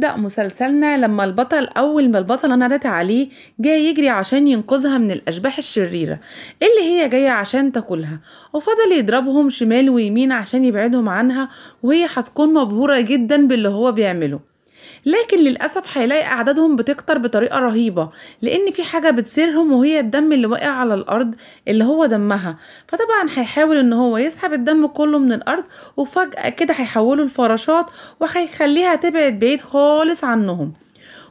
بيبدأ مسلسلنا لما البطل أول ما البطلة نادت عليه جاي يجري عشان ينقذها من الأشباح الشريرة إيه اللي هي جاية عشان تاكلها وفضل يضربهم شمال ويمين عشان يبعدهم عنها وهي هتكون مبهورة جدا باللي هو بيعمله لكن للأسف هيلاقي أعدادهم بتكتر بطريقة رهيبة لأن في حاجة بتسيرهم وهي الدم اللي واقع على الأرض اللي هو دمها فطبعا هيحاول إن هو يسحب الدم كله من الأرض وفجأة كده هيحوله لفراشات وهيخليها تبعد بعيد خالص عنهم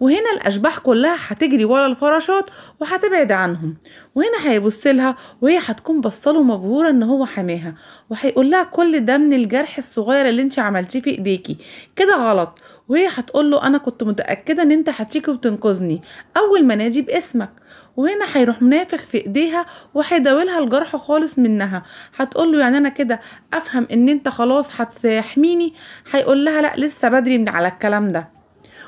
وهنا الأشباح كلها هتجري ورا الفراشات وهتبعد عنهم وهنا هيبص لها وهي هتكون بصله مبهورة إن هو حماها وهيقول لها كل ده من الجرح الصغير اللي انت عملتيه في ايديكي كده غلط وهي هتقول له انا كنت متاكده ان انت هتيجي وتنقذني اول ما نادي باسمك وهنا هيروح منافخ في ايديها وهيداولها الجرح خالص منها هتقول له يعني انا كده افهم ان انت خلاص هتحميني هيقول لها لا لسه بدري من على الكلام ده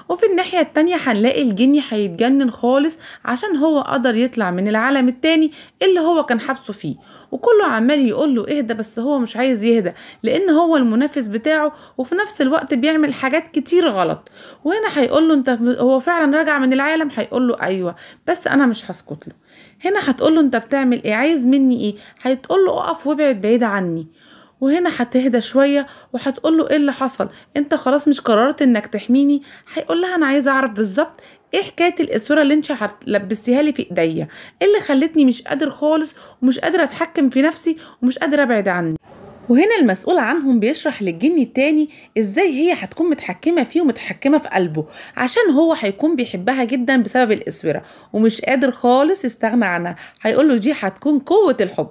وفي الناحية التانية هنلاقي الجني هيتجنن خالص عشان هو قدر يطلع من العالم التاني اللي هو كان حابسه فيه وكله عمال يقول له اهدى بس هو مش عايز يهدى لان هو المنافس بتاعه وفي نفس الوقت بيعمل حاجات كتير غلط وهنا هيقول له انت هو فعلا راجع من العالم هيقول له ايوه بس انا مش هسكت له هنا هتقول له انت بتعمل ايه عايز مني ايه هيتقول له اقف وابعد بعيد عني وهنا هتهدى شوية وهتقول له ايه اللي حصل انت خلاص مش قررت انك تحميني هيقول لها انا عايزه اعرف بالظبط ايه حكايه الاسوره اللي انت هتلبسيها لي في ايديا ايه اللي خلتني مش قادر خالص ومش قادر اتحكم في نفسي ومش قادر ابعد عني وهنا المسؤول عنهم بيشرح للجني التاني ازاي هي هتكون متحكمه فيه ومتحكمه في قلبه عشان هو هيكون بيحبها جدا بسبب الاسوره ومش قادر خالص يستغنى عنها هيقول له دي هتكون قوه الحب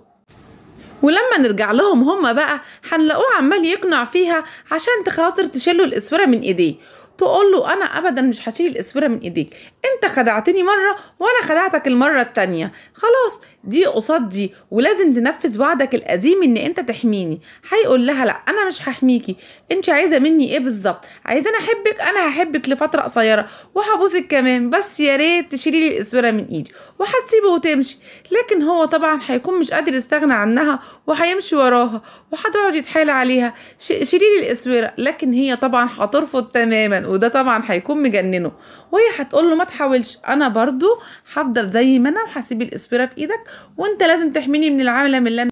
ولما نرجع لهم هما بقى هنلاقوه عمال يقنع فيها عشان تخاطر تشيله الاسوره من ايديه تقول له انا ابدا مش هشيل الاسوره من ايديك انت خدعتني مره وانا خدعتك المره التانية خلاص دي قصاد دي ولازم تنفذ وعدك القديم ان انت تحميني هيقول لها لا انا مش هحميكي انت عايزه مني ايه بالظبط عايزاني احبك انا هحبك لفتره قصيره وهبوسك كمان بس يا ريت تشيلي لي الاسوره من ايدي وهتسيبه وتمشي لكن هو طبعا هيكون مش قادر يستغنى عنها وهيمشي وراها وهتقعد يتحايل عليها شيلي لي الاسوره لكن هي طبعا هترفض تماما وده طبعا هيكون مجننه وهي هتقول له ما تحاولش انا برضو هفضل زي ما انا وهسيب الاسبيره في ايدك وانت لازم تحميني من العالم اللي انا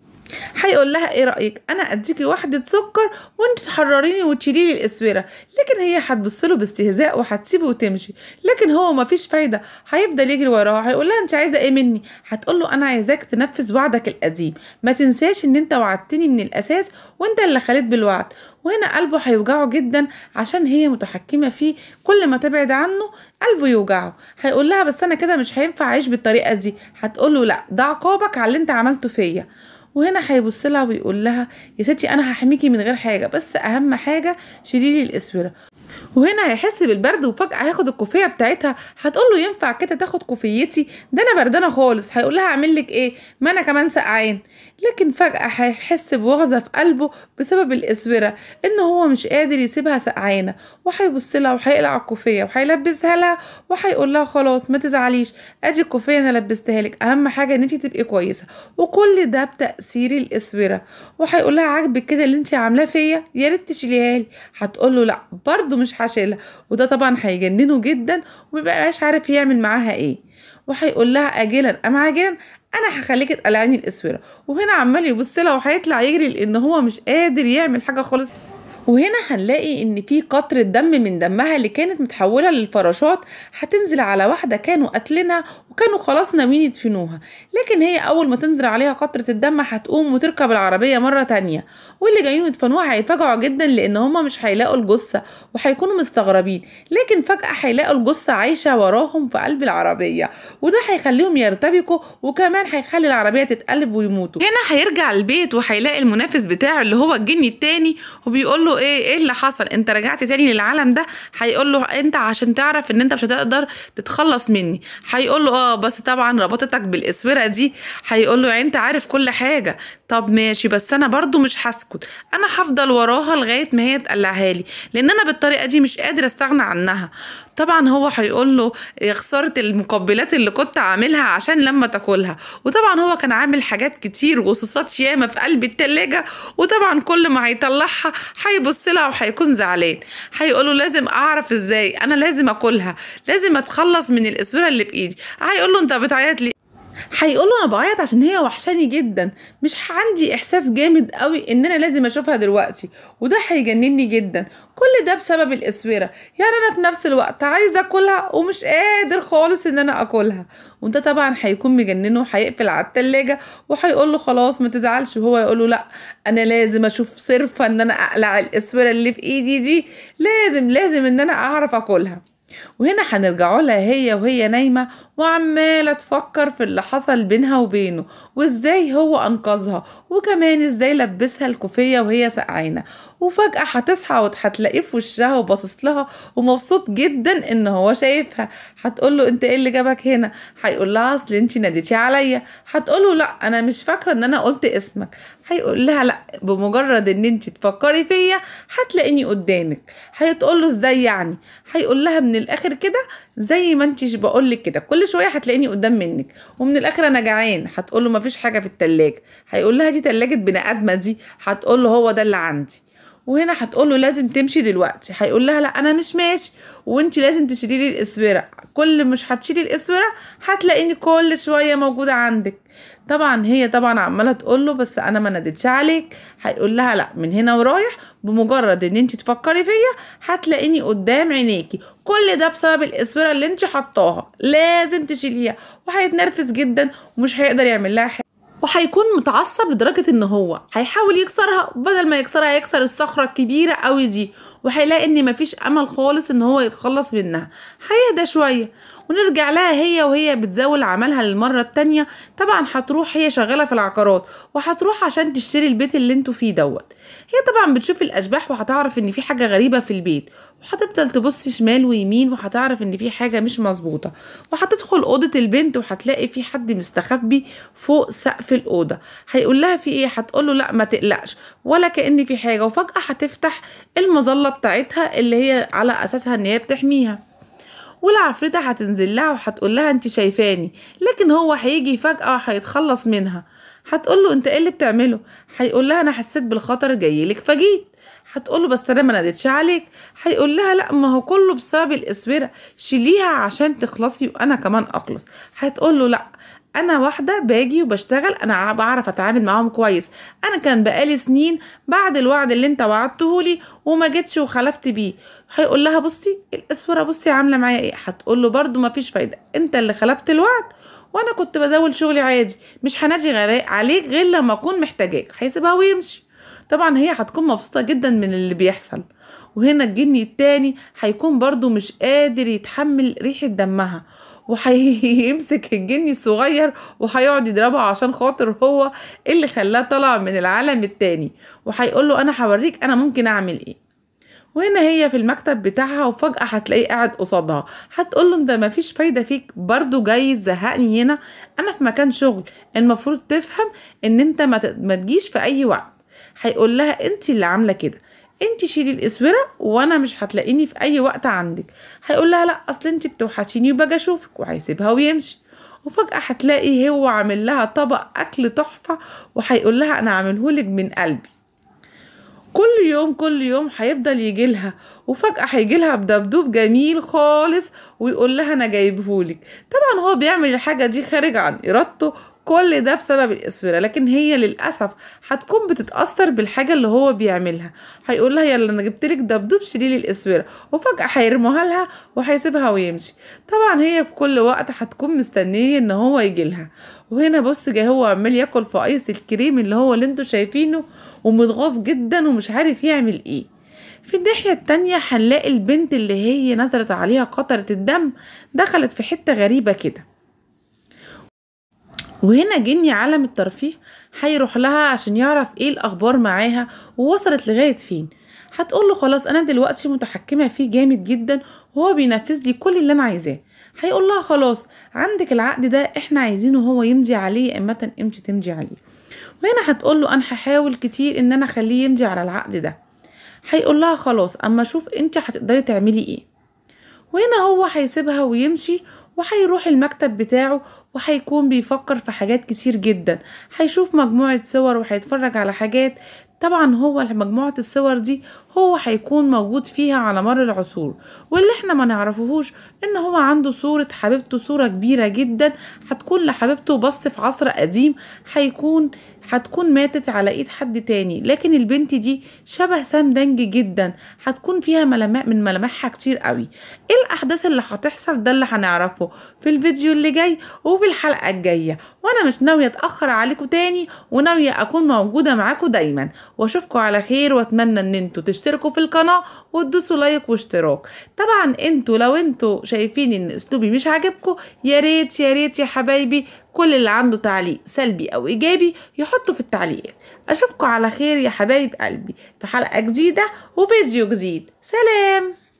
هيقول لها ايه رايك انا اديكي واحده سكر وانت تحرريني وتشيلي لي الاسوره لكن هي هتبصله باستهزاء وهتسيبه وتمشي لكن هو مفيش فايده هيفضل يجري وراها هيقول لها انت عايزه ايه مني هتقول له انا عايزاك تنفذ وعدك القديم ما تنساش ان انت وعدتني من الاساس وانت اللي خليت بالوعد وهنا قلبه هيوجعه جدا عشان هي متحكمه فيه كل ما تبعد عنه قلبه يوجعه هيقول لها بس انا كده مش هينفع اعيش بالطريقه دي هتقول له لا ده عقابك على اللي انت عملته فيا وهنا هيبص لها ويقول لها يا ستي انا هحميكي من غير حاجه بس اهم حاجه شيلي لي الاسوره وهنا هيحس بالبرد وفجأة هياخد الكوفية بتاعتها هتقول له ينفع كده تاخد كوفيتي ده انا بردانة خالص هيقول لها اعمل لك ايه ما انا كمان سقعان لكن فجأة هيحس بوغزة في قلبه بسبب الاسورة ان هو مش قادر يسيبها سقعانة وهيبص لها وهيقلع الكوفية وهيلبسها لها وهيقول لها خلاص ما تزعليش ادي الكوفية انا لبستها لك اهم حاجة ان انت تبقي كويسة وكل ده بتأثير سيري الاسوره وهيقول لها عاجبك كده اللي انت عاملاه فيا يا ريت تشيليها لي هتقول له لا برضه مش هشيلها وده طبعا هيجننه جدا ومبقاش عارف يعمل معاها ايه وهيقول لها اجلا ام عاجلا انا هخليك تقلعيني الاسوره وهنا عمال يبص لها وهيطلع يجري لان هو مش قادر يعمل حاجه خالص وهنا هنلاقي ان في قطرة دم من دمها اللي كانت متحولة للفراشات هتنزل على واحدة كانوا قاتلينها وكانوا خلاص ناويين يدفنوها لكن هي اول ما تنزل عليها قطرة الدم هتقوم وتركب العربية مرة تانية واللي جايين يدفنوها هيتفاجعوا جدا لان هما مش هيلاقوا الجثة وهيكونوا مستغربين لكن فجأة هيلاقوا الجثة عايشة وراهم في قلب العربية وده هيخليهم يرتبكوا وكمان هيخلي العربية تتقلب ويموتوا هنا هيرجع البيت وهيلاقي المنافس بتاعه اللي هو الجني التاني وبيقول له له ايه ايه اللي حصل انت رجعت تاني للعالم ده هيقول له انت عشان تعرف ان انت مش هتقدر تتخلص مني هيقول له اه بس طبعا ربطتك بالاسوره دي هيقول له يعني انت عارف كل حاجه طب ماشي بس انا برضو مش هسكت انا هفضل وراها لغايه ما هي تقلعها لي لان انا بالطريقه دي مش قادره استغنى عنها طبعا هو هيقول له خساره المقبلات اللي كنت عاملها عشان لما تاكلها وطبعا هو كان عامل حاجات كتير وصوصات ياما في قلب التلاجة وطبعا كل ما هيطلعها هي هيبص لها وهيكون زعلان هيقول له لازم اعرف ازاي انا لازم اكلها لازم اتخلص من الاسوره اللي بايدي هيقول له انت بتعيط لي هيقول له انا بعيط عشان هي وحشاني جدا مش عندي احساس جامد قوي ان انا لازم اشوفها دلوقتي وده هيجنني جدا كل ده بسبب الاسوره يعني انا في نفس الوقت عايزه اكلها ومش قادر خالص ان انا اكلها وده طبعا هيكون مجننه هيقفل على التلاجة وهيقول له خلاص ما تزعلش وهو يقول له لا انا لازم اشوف صرفه ان انا اقلع الاسوره اللي في ايدي دي لازم لازم ان انا اعرف اكلها وهنا هنرجع لها هي وهي نايمة وعمالة تفكر في اللي حصل بينها وبينه وازاي هو أنقذها وكمان ازاي لبسها الكوفية وهي سقعانة وفجأة هتصحى وهتلاقيه في وشها وباصص لها ومبسوط جدا ان هو شايفها هتقول له انت ايه اللي جابك هنا هيقول لها اصل انت ناديتي عليا هتقول له لا انا مش فاكره ان انا قلت اسمك هيقول لها لا بمجرد ان انت تفكري فيا هتلاقيني قدامك هيتقول له ازاي يعني هيقول لها من الاخر كده زي ما انت بقول لك كده كل شويه هتلاقيني قدام منك ومن الاخر انا جعان هتقول له مفيش حاجه في التلاجة هيقول لها دي تلاجة بني ادمه دي هتقول له هو ده اللي عندي وهنا هتقول له لازم تمشي دلوقتي هيقول لها لا انا مش ماشي وانت لازم تشيلي لي الاسوره كل مش هتشيلي الاسوره هتلاقيني كل شويه موجوده عندك طبعا هي طبعا عماله تقول له بس انا ما نادتش عليك هيقول لها لا من هنا ورايح بمجرد ان انت تفكري فيا هتلاقيني قدام عينيكي كل ده بسبب الاسوره اللي انت حطاها لازم تشيليها وهيتنرفز جدا ومش هيقدر يعمل لها حاجه وهيكون متعصب لدرجة ان هو هيحاول يكسرها وبدل ما يكسرها هيكسر الصخرة الكبيرة قوي دي وهيلاقي ان مفيش امل خالص ان هو يتخلص منها هيهدى شوية ونرجع لها هي وهي بتزاول عملها للمرة التانية طبعا هتروح هي شغالة في العقارات وهتروح عشان تشتري البيت اللي انتوا فيه دوت هي طبعا بتشوف الأشباح وهتعرف ان في حاجة غريبة في البيت وهتفضل تبص شمال ويمين وهتعرف ان في حاجة مش مظبوطة وهتدخل أوضة البنت وهتلاقي في حد مستخبي فوق سقف الأوضة هيقول لها في ايه هتقول له لا ما تقلقش ولا كأن في حاجة وفجأة هتفتح المظلة بتاعتها اللي هي على أساسها ان هي بتحميها والعفريتة هتنزل لها وهتقول لها انت شايفاني لكن هو هيجي فجأة وهيتخلص منها هتقول له انت ايه اللي بتعمله هيقول لها انا حسيت بالخطر جايلك فجيت هتقول له بس انا ما نادتش عليك هيقول لها لا ما هو كله بسبب الاسوره شيليها عشان تخلصي وانا كمان اخلص هتقول له لا انا واحده باجي وبشتغل انا بعرف اتعامل معاهم كويس انا كان بقالي سنين بعد الوعد اللي انت وعدته لي وما جيتش وخلفت بيه هيقول لها بصي الاسوره بصي عامله معايا ايه هتقول له برده مفيش فايده انت اللي خلفت الوعد وانا كنت بزول شغلي عادي مش هناجي عليك غير لما اكون محتاجاك هيسيبها ويمشي طبعا هي هتكون مبسوطه جدا من اللي بيحصل وهنا الجني التاني هيكون برضو مش قادر يتحمل ريحه دمها وهيمسك الجني الصغير وهيقعد يضربه عشان خاطر هو اللي خلاه طلع من العالم التاني وهيقول له انا هوريك انا ممكن اعمل ايه وهنا هي في المكتب بتاعها وفجأة هتلاقيه قاعد قصادها هتقول له انت مفيش فايدة فيك برضو جاي تزهقني هنا انا في مكان شغل المفروض تفهم ان انت ما تجيش في اي وقت هيقول لها انت اللي عاملة كده انت شيلي الاسوره وانا مش هتلاقيني في اي وقت عندك هيقول لها لا اصل انت بتوحشيني وباجي اشوفك وهيسيبها ويمشي وفجاه هتلاقي هو عامل لها طبق اكل تحفه وهيقول لها انا عامله لك من قلبي كل يوم كل يوم هيفضل يجي لها وفجأة هيجي لها بدبدوب جميل خالص ويقول لها انا جايبهولك طبعا هو بيعمل الحاجة دي خارج عن ارادته كل ده بسبب الاسوره لكن هي للاسف هتكون بتتاثر بالحاجه اللي هو بيعملها هيقول لها يلا انا جبت لك دبدوب شيلي لي الاسوره وفجاه هيرموها لها وهيسيبها ويمشي طبعا هي في كل وقت هتكون مستنيه ان هو يجي لها وهنا بص جه هو عمال ياكل في ايس الكريم اللي هو اللي انتوا شايفينه ومتغاظ جدا ومش عارف يعمل ايه في الناحية التانية هنلاقي البنت اللي هي نزلت عليها قطرة الدم دخلت في حتة غريبة كده وهنا جني عالم الترفيه هيروح لها عشان يعرف ايه الاخبار معاها ووصلت لغايه فين هتقول له خلاص انا دلوقتي متحكمه فيه جامد جدا وهو بينفذ لي كل اللي انا عايزاه هيقول لها خلاص عندك العقد ده احنا عايزينه هو يمضي عليه اما امتى تمضي عليه وهنا هتقول له انا هحاول كتير ان انا اخليه يمضي على العقد ده هيقول لها خلاص اما اشوف انت هتقدري تعملي ايه وهنا هو هيسيبها ويمشي وهيروح المكتب بتاعه وهيكون بيفكر في حاجات كتير جدا هيشوف مجموعة صور وهيتفرج على حاجات طبعا هو مجموعة الصور دي هو هيكون موجود فيها على مر العصور واللي احنا ما نعرفهوش ان هو عنده صورة حبيبته صورة كبيرة جدا هتكون لحبيبته بس في عصر قديم هيكون هتكون ماتت على ايد حد تاني لكن البنت دي شبه سام دنج جدا هتكون فيها ملامح من ملامحها كتير قوي ايه الاحداث اللي هتحصل ده اللي هنعرفه في الفيديو اللي جاي وفي الحلقه الجايه وانا مش ناويه اتاخر عليكم تاني وناويه اكون موجوده معاكم دايما واشوفكم على خير واتمنى ان انتوا تشتركوا اشتركوا في القناة وتدوسوا لايك واشتراك طبعا انتوا لو انتوا شايفين ان اسلوبي مش عاجبكم يا ريت يا ريت يا حبايبي كل اللي عنده تعليق سلبي او ايجابي يحطه في التعليقات اشوفكم على خير يا حبايب قلبي في حلقة جديدة وفيديو جديد سلام